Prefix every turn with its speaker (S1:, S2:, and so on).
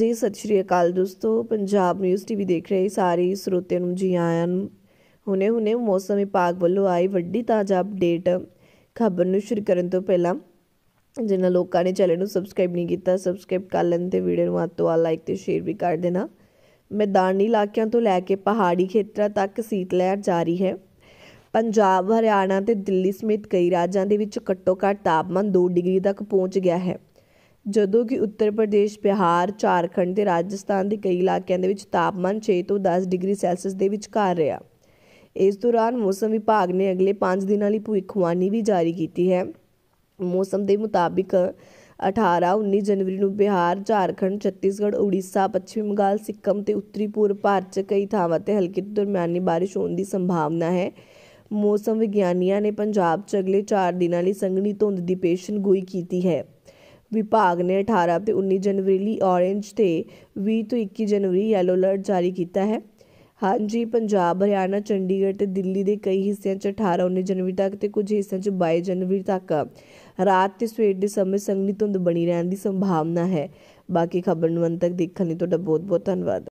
S1: ਜੀ ਸਤਿ ਸ਼੍ਰੀ ਅਕਾਲ ਦੋਸਤੋ ਪੰਜਾਬ ਨਿਊਜ਼ ਟੀਵੀ ਦੇਖ ਰਹੇ ਸਾਰੇ ਸਰੋਤਿਆਂ ਨੂੰ ਜੀ ਆਇਆਂ ਨੂੰ ਹੁਣੇ-ਹੁਣੇ ਮੌਸਮ ਵਿਭਾਗ ਵੱਲੋਂ ਆਈ ਵੱਡੀ ਤਾਜ਼ਾ ਅਪਡੇਟ ਖਬਰ ਨੂੰ ਸ਼ੁਰੂ ਕਰਨ ਤੋਂ ਪਹਿਲਾਂ ਜਿਨ੍ਹਾਂ ਲੋਕਾਂ ਨੇ ਚੈਨਲ ਨੂੰ ਸਬਸਕ੍ਰਾਈਬ ਨਹੀਂ ਕੀਤਾ ਸਬਸਕ੍ਰਾਈਬ ਕਰ ਲੈਣ ਤੇ ਵੀਡੀਓ ਨੂੰ ਵੱਧ ਤੋਂ ਵੱਧ ਲਾਈਕ ਤੇ ਸ਼ੇਅਰ ਵੀ ਕਰ ਦੇਣਾ ਮੈਦਾਨੀ ਇਲਾਕਿਆਂ ਤੋਂ ਲੈ ਕੇ ਪਹਾੜੀ ਖੇਤਰਾਂ ਤੱਕ ਸੀਤ ਲਹਿਰ ਜਾਰੀ ਹੈ ਪੰਜਾਬ ਹਰਿਆਣਾ ਤੇ ਦਿੱਲੀ ਸਮੇਤ ਕਈ ਰਾਜਾਂ ਦੇ ਵਿੱਚ ਘੱਟੋ-ਘੱਟ ਤਾਪਮਾਨ 2 ਡਿਗਰੀ ਤੱਕ ਪਹੁੰਚ ਗਿਆ ਹੈ ਜਦੋਂ ਕਿ ਉੱਤਰ ਪ੍ਰਦੇਸ਼ ਬਿਹਾਰ ਝਾਰਖੰਡ ਤੇ ਰਾਜਸਥਾਨ ਦੇ ਕਈ ਇਲਾਕਿਆਂ ਦੇ ਵਿੱਚ ਤਾਪਮਾਨ 6 ਤੋਂ 10 ਡਿਗਰੀ ਸੈਲਸੀਅਸ ਦੇ ਵਿਚਕਾਰ ਰਿਹਾ ਇਸ ਦੌਰਾਨ ਮੌਸਮ ਵਿਭਾਗ ਨੇ ਅਗਲੇ 5 ਦਿਨਾਂ ਲਈ ਭਵਿੱਖਬਾਣੀ ਵੀ ਜਾਰੀ ਕੀਤੀ ਹੈ ਮੌਸਮ ਦੇ ਮੁਤਾਬਿਕ 18 19 ਜਨਵਰੀ ਨੂੰ ਬਿਹਾਰ ਝਾਰਖੰਡ ਛੱਤੀਸਗੜ੍ਹ ਉੜੀਸਾ ਪੱਛਮੀ ਬੰਗਾਲ ਸਿੱਕਮ ਤੇ ਉੱਤਰੀ ਪੂਰਬ ਭਾਰਤ 'ਚ ਕਈ ਥਾਵਾਂ ਤੇ ਹਲਕੀ ਤੋਂ ਦਰਮਿਆਨੀ بارش ਹੋਣ ਦੀ ਸੰਭਾਵਨਾ ਹੈ ਮੌਸਮ ਵਿਗਿਆਨੀਆਂ ਨੇ ਪੰਜਾਬ 'ਚ ਅਗਲੇ 4 ਦਿਨਾਂ ਲਈ ਸੰਘਣੀ ਧੁੰਦ ਦੀ ਪੇਸ਼ਨਗੋਈ ਕੀਤੀ ਹੈ ਵਿਭਾਗ ਨੇ 18 ਤੇ 19 ਜਨਵਰੀ ਲਈ ਔਰੇਂਜ ਤੇ 20 ਤੋਂ 21 ਜਨਵਰੀ ਯੈਲੋ ਅਲਰਟ ਜਾਰੀ ਕੀਤਾ ਹੈ ਹਾਂਜੀ ਪੰਜਾਬ ਹਰਿਆਣਾ ਚੰਡੀਗੜ੍ਹ ਤੇ ਦਿੱਲੀ ਦੇ ਕਈ ਹਿੱਸਿਆਂ 'ਚ 18 19 ਜਨਵਰੀ ਤੱਕ ਤੇ ਕੁਝ ਹਿੱਸਿਆਂ 'ਚ 22 ਜਨਵਰੀ ਤੱਕ ਰਾਤ ਤੇ ਸਵੇਰ ਦੇ ਸਮੇਂ ਸੰਘਣੀ ਧੁੰਦ ਬਣੀ ਰਹਿਣ ਦੀ ਸੰਭਾਵਨਾ ਹੈ ਬਾਕੀ ਖਬਰ ਨੂੰ ਅੰਤ ਤੱਕ ਦੇਖਣ ਲਈ ਤੁਹਾਡਾ ਬਹੁਤ ਬਹੁਤ ਧੰਨਵਾਦ